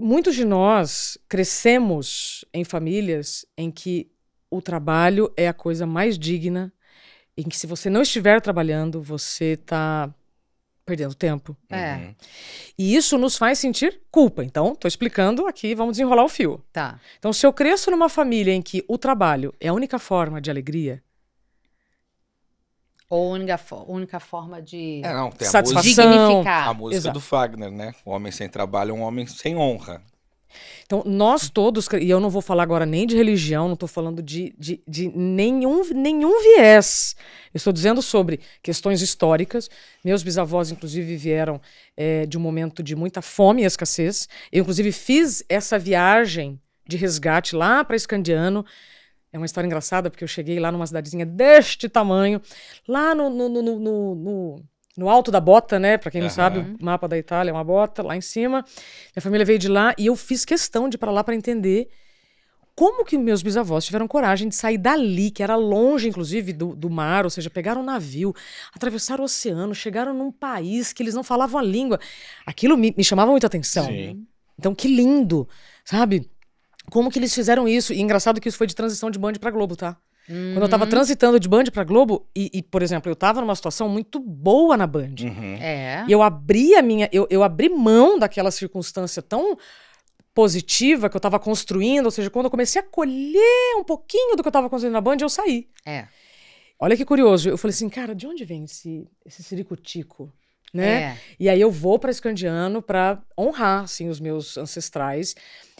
muitos de nós crescemos em famílias em que o trabalho é a coisa mais digna, em que se você não estiver trabalhando, você está perdendo tempo. É. Uhum. E isso nos faz sentir culpa. Então, estou explicando aqui, vamos desenrolar o fio. Tá. Então, se eu cresço numa família em que o trabalho é a única forma de alegria, ou única, única forma de é, não, tem a satisfação. dignificar. A música Exato. do Fagner, né? O homem sem trabalho é um homem sem honra. Então, nós todos, e eu não vou falar agora nem de religião, não estou falando de, de, de, nenhum, nenhum viés. estou dizendo sobre questões históricas. Meus bisavós, inclusive, vieram é, de um momento de muita fome e escassez. Eu, inclusive, fiz essa viagem de resgate lá para Escandiano é uma história engraçada, porque eu cheguei lá numa cidadezinha deste tamanho, lá no, no, no, no, no, no alto da bota, né? Para quem não uhum. sabe, o mapa da Itália é uma bota, lá em cima. Minha família veio de lá e eu fiz questão de ir para lá para entender como que meus bisavós tiveram coragem de sair dali, que era longe, inclusive, do, do, mar, ou seja, pegaram um navio, atravessaram o oceano, chegaram num país que eles não falavam a língua. Aquilo me, me chamava muita atenção. Sim. Então, que lindo, sabe? Como que eles fizeram isso? E engraçado que isso foi de transição de Band para Globo, tá? Uhum. Quando eu tava uhum. transitando de Band pra Globo, e, e, por exemplo, eu tava numa situação muito boa na Band. Uhum. É. E eu abri a minha. Eu, eu abri mão daquela circunstância tão positiva que eu tava construindo. Ou seja, quando eu comecei a colher um pouquinho do que eu tava construindo na Band, eu saí. É. Olha que curioso. Eu falei assim, cara, de onde vem esse, esse ciricutico? né? É. E aí eu vou para Escandiano para honrar, assim, os meus ancestrais.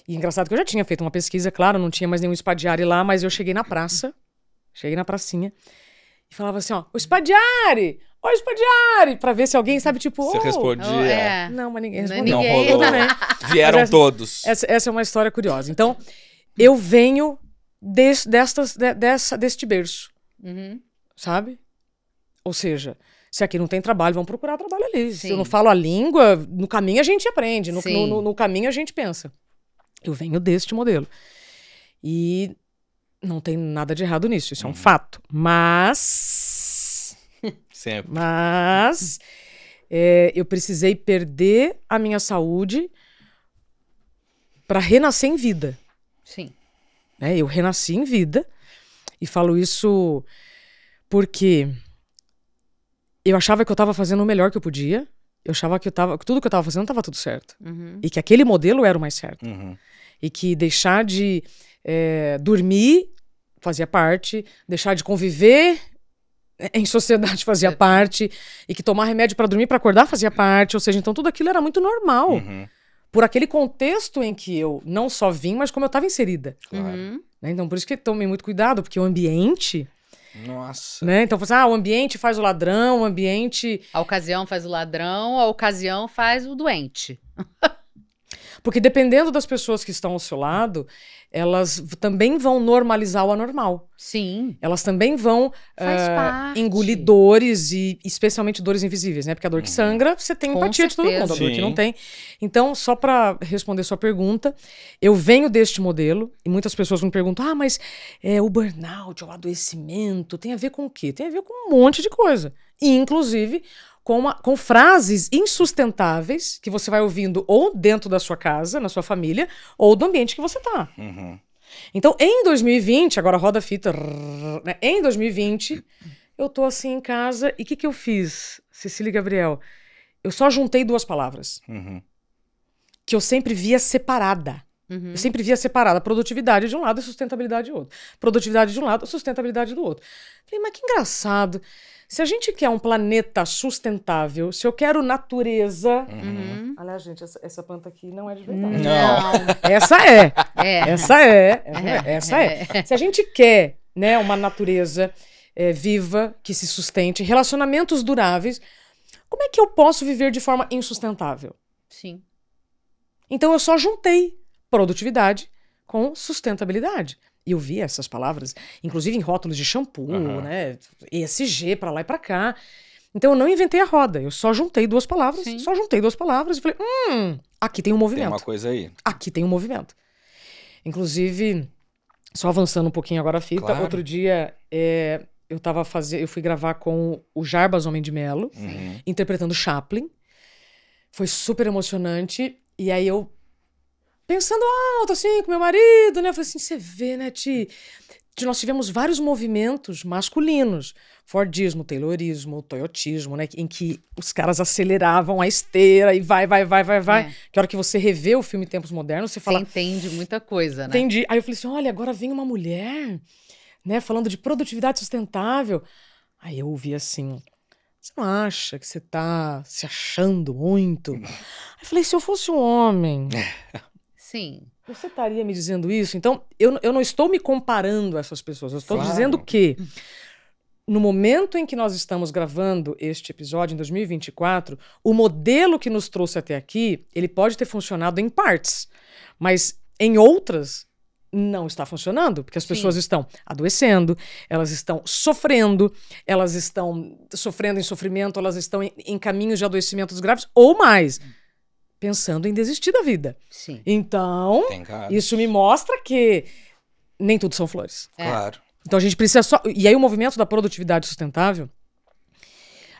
E engraçado que eu já tinha feito uma pesquisa, claro, não tinha mais nenhum espadiare lá, mas eu cheguei na praça, cheguei na pracinha e falava assim, ó, o espadiare! Oi, Spadiari! Pra ver se alguém sabe, tipo. Você oh, respondia. Oh, é. Não, mas ninguém respondeu. Não, é ninguém. rolou. Né? Vieram essa, todos. Essa, essa, é uma história curiosa. Então, eu venho des, destas, de, dessa, deste berço. Uhum. Sabe? Ou seja, se aqui não tem trabalho, vão procurar trabalho ali. Sim. Se eu não falo a língua, no caminho a gente aprende, no, no, no, caminho a gente pensa. Eu venho deste modelo. E não tem nada de errado nisso, isso uhum. é um uhum. fato. Mas. Sempre. Mas. É, eu precisei perder a minha saúde para renascer em vida. Sim. É, eu renasci em vida. E falo isso porque eu achava que eu estava fazendo o melhor que eu podia. Eu achava que eu tava, que tudo que eu estava fazendo estava tudo certo. Uhum. E que aquele modelo era o mais certo. Uhum. E que deixar de é, dormir fazia parte, deixar de conviver em sociedade fazia é. parte, e que tomar remédio para dormir, para acordar fazia parte. Ou seja, então tudo aquilo era muito normal. Uhum. Por aquele contexto em que eu não só vim, mas como eu estava inserida. Claro. Uhum. Né? Então, por isso que tomei muito cuidado, porque o ambiente nossa. Né? Então, assim, ah, o ambiente faz o ladrão, o ambiente. A ocasião faz o ladrão, a ocasião faz o doente. Porque dependendo das pessoas que estão ao seu lado, elas também vão normalizar o anormal. Sim. Elas também vão uh, engolir dores e especialmente dores invisíveis, né? Porque a dor que uhum. sangra, você tem Com empatia certeza. de todo mundo, a Sim. dor que não tem. Então, só para responder sua pergunta, eu venho deste modelo e muitas pessoas me perguntam: "Ah, mas é, o burnout, o adoecimento, tem a ver com o quê?" Tem a ver com um monte de coisa, inclusive com, uma, com frases insustentáveis que você vai ouvindo ou dentro da sua casa, na sua família, ou do ambiente que você está. Uhum. Então, em 2020, agora roda a fita, né? em 2020, eu tô assim em casa e o que, que eu fiz, Cecília e Gabriel? Eu só juntei duas palavras uhum. que eu sempre via separada. Uhum. Eu sempre via separada produtividade de um lado e sustentabilidade do outro. Produtividade de um lado, sustentabilidade do outro. Falei, mas que engraçado. Se a gente quer um planeta sustentável, se eu quero natureza. Uhum. uhum. gente, essa, essa, planta aqui não é de verdade. Não. Essa é. É. é. Essa é. é. Essa é. é. Se a gente quer né, uma natureza é, viva, que se sustente, relacionamentos duráveis, como é que eu posso viver de forma insustentável? Sim. Então eu só juntei produtividade com sustentabilidade. E eu vi essas palavras, inclusive em rótulos de shampoo, uhum. né? ESG para lá e para cá. Então eu não inventei a roda, eu só juntei duas palavras, Sim. só juntei duas palavras e falei: "Hum, aqui tem um movimento". Tem uma coisa aí. Aqui tem um movimento. Inclusive, só avançando um pouquinho agora a fita, claro. outro dia é, eu tava fazendo, eu fui gravar com o Jarbas Homem de Melo, uhum. interpretando Chaplin. Foi super emocionante e aí eu pensando alto, assim, com meu marido, né? Eu falei assim, você vê, né, Ti? Nós tivemos vários movimentos masculinos, Fordismo, Taylorismo, Toyotismo, né? Em que os caras aceleravam a esteira e vai, vai, vai, vai, vai. É. Que hora que você revê o filme Tempos Modernos, você fala. entende muita coisa, né? Entendi. Aí eu falei assim: olha, agora vem uma mulher, né, falando de produtividade sustentável. Aí eu ouvi assim. Você não acha que você tá se achando muito? Aí eu falei, se eu fosse um homem, é. Sim. Você estaria me dizendo isso? Então, eu, eu não estou me comparando a essas pessoas. Eu estou claro. dizendo que, no momento em que nós estamos gravando este episódio, em 2024, o modelo que nos trouxe até aqui, ele pode ter funcionado em partes. Mas em outras, não está funcionando, porque as pessoas estão adoecendo, elas estão sofrendo, elas estão sofrendo em sofrimento, elas estão em, em caminhos de adoecimentos graves ou mais. Hum pensando em desistir da vida. Sim. Então, isso me mostra que nem tudo são flores. É. Claro. Então a gente precisa só. E aí o movimento da produtividade sustentável,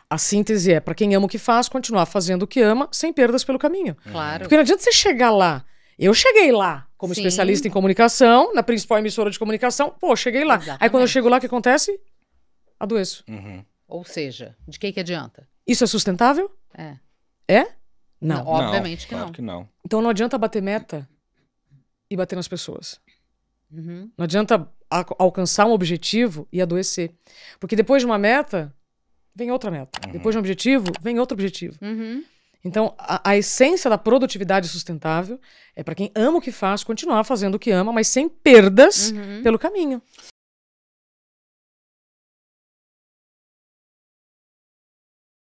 a síntese é para quem ama o que faz, continuar fazendo o que ama, sem perdas pelo caminho. Uhum. Claro. Porque não adianta você chegar lá. Eu cheguei lá como Sim. especialista em comunicação, na principal emissora de comunicação, pô, cheguei lá. Exatamente. Aí quando eu chego lá, o que acontece? Adoeço. Uhum. Ou seja, de que, que adianta? Isso é sustentável? É. É? Não. não obviamente não, que, claro não. que não. Então não adianta bater meta e bater nas pessoas. Uhum. Não adianta alcançar um objetivo e adoecer. Porque depois de uma meta, vem outra meta. Uhum. Depois de um objetivo, vem outro objetivo. Uhum. Então, a, a, essência da produtividade sustentável é para quem ama o que faz, continuar fazendo o que ama, mas sem perdas uhum. pelo caminho.